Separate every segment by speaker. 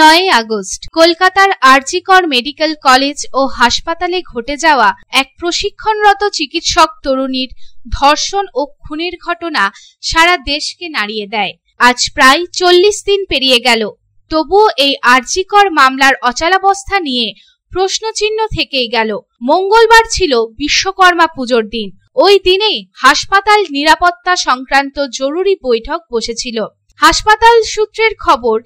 Speaker 1: নয় আগস্ট কলকাতার RG Kar medical college ও হাসপাতালে ঘটে যাওয়া এক প্রশিক্ষণরত চিকিৎসক তরুণীর ধর্ষণ ও খুনের ঘটনা সারা দেশকে নাড়িয়ে দেয় আজ প্রায় চল্লিশ দিন পেরিয়ে গেল তবুও এই আরজিকর মামলার অচলাবস্থা নিয়ে প্রশ্নচিহ্ন থেকেই গেল মঙ্গলবার ছিল বিশ্বকর্মা পুজোর দিন ওই দিনেই হাসপাতাল নিরাপত্তা সংক্রান্ত জরুরি বৈঠক বসেছিল হাসপাতাল সূত্রের খবর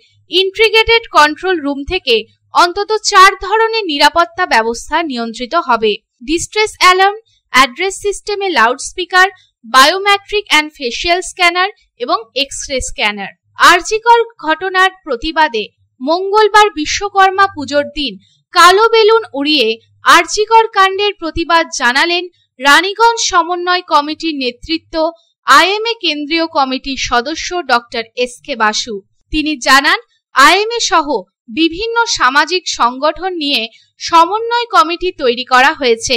Speaker 1: ইন্ট্রিগেটেড কন্ট্রোল রুম থেকে অন্তত চার ধরনের নিরাপত্তা ব্যবস্থা নিয়ন্ত্রিত হবে ডিস্ট্রেস অ্যালার্ম অ্যাড্রেস সিস্টেমে loud speaker biometric and facial scanner এবং এক্স রে স্ক্যানার আর্জিকর ঘটনার প্রতিবাদে মঙ্গলবার বিশ্বকর্মা পুজোর দিন কালো বেলুন উড়িয়ে আর্জিকর কাণ্ডের প্রতিবাদ জানালেন রানীগঞ্জ সমন্বয় কমিটির নেতৃত্ব আইএমএ কেন্দ্রীয় কমিটির সদস্য ডক্টর এস কে বাসু তিনি জানান আইএমএ সহ বিভিন্ন সামাজিক সংগঠন নিয়ে সমন্বয় কমিটি তৈরি করা হয়েছে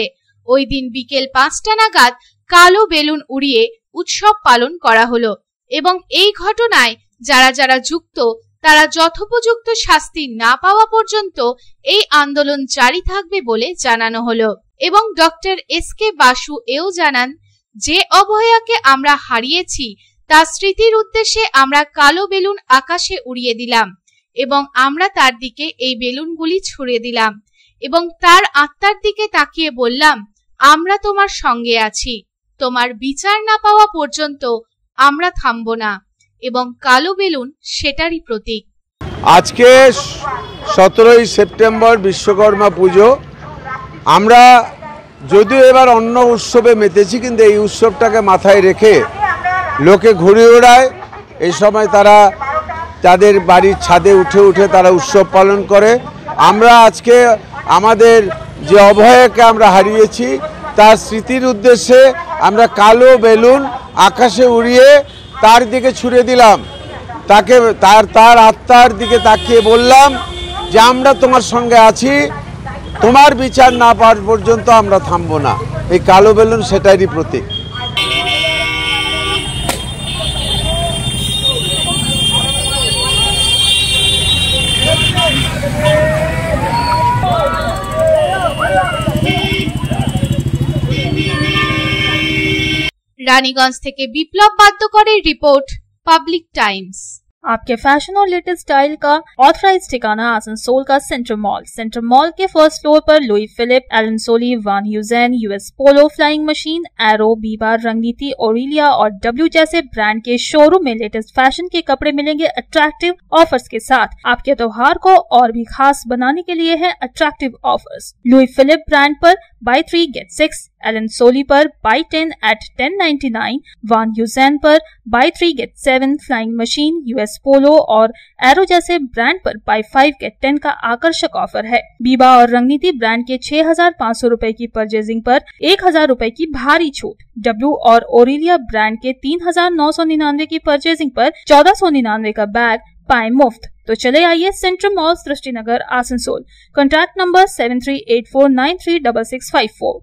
Speaker 1: ওই দিন বিকেল পাঁচটা নাগাদ কালো বেলুন উড়িয়ে উৎসব পালন করা হলো এবং এই ঘটনায় যারা যারা যুক্ত তারা যথোপযুক্ত শাস্তি না পাওয়া পর্যন্ত এই আন্দোলন জারি থাকবে বলে জানানো হলো এবং ডক্টর এস কে বাসু এও জানান যে অবহেয়াকে আমরা হারিয়েছি তার স্মৃতির উদ্দেশ্যে আমরা কালো বেলুন আকাশে উড়িয়ে দিলাম এবং আমরা তার দিকে এই বেলুনগুলি ছুঁড়ে দিলাম এবং তার আত্মার দিকে তাকিয়ে বললাম আমরা তোমার সঙ্গে আছি তোমার বিচার না পাওয়া পর্যন্ত আমরা থামব না এবং কালো বেলুন সেটারই প্রতীক
Speaker 2: আজকে সতেরোই সেপ্টেম্বর বিশ্বকর্মা পুজো আমরা যদিও এবার অন্য উৎসবে মেতেছি কিন্তু এই উৎসবটাকে মাথায় রেখে লোকে ঘুরে ওড়ায় এই সময় তারা তাদের বাড়ির ছাদে উঠে উঠে তারা উৎসব পালন করে আমরা আজকে আমাদের যে অভয়কে আমরা হারিয়েছি তার স্মৃতির উদ্দেশ্যে আমরা কালো বেলুন আকাশে উড়িয়ে তার দিকে ছুড়ে দিলাম তাকে তার তার আত্মার দিকে তাকিয়ে বললাম যে আমরা তোমার সঙ্গে আছি তোমার বিচার না পাওয়ার পর্যন্ত আমরা থামবো না এই কালো বেলুন সেটারই প্রতীক
Speaker 1: रानीगंज विप्लव बाध्य कर रिपोर्ट पब्लिक टाइम्स आपके फैशन और
Speaker 3: लेटेस्ट स्टाइल का ऑथराइज ठिकाना आसनसोल का सेंटर मॉल सेंटर मॉल के फर्स्ट फ्लोर पर Louis Philippe Allen Solly Van Heusen US Polo Flying Machine Arrow बीबार रंगनीति ओरिलिया और डब्ल्यू जैसे ब्रांड के शोरूम में लेटेस्ट फैशन के कपड़े मिलेंगे अट्रैक्टिव ऑफर्स के साथ आपके त्योहार को और भी खास बनाने के लिए है attractive offers Louis Philippe brand आरोप buy three get six Allen Solly पर buy ten eight ten ninety nine Van Heusen पर buy three get seven Flying Machine US Polo और एरो जैसे ब्रांड पर बाई फाइव गेट टेन का आकर्षक offer है बीबा और रंगनीति ब्रांड के छह हजार पाँच सौ रूपए की परचेजिंग पर एक हजार रूपए की भारी छूट डब्ल्यू और ओरिलिया ब्रांड के तीन हजार नौ सौ निन्यानवे की परचेजिंग पर चौदह सौ निन्यानवे का बैग पाए मुफ्त तो चले आइए Centrum mall Srishti Nagar Asansol contact number seven three eight four nine three double six five four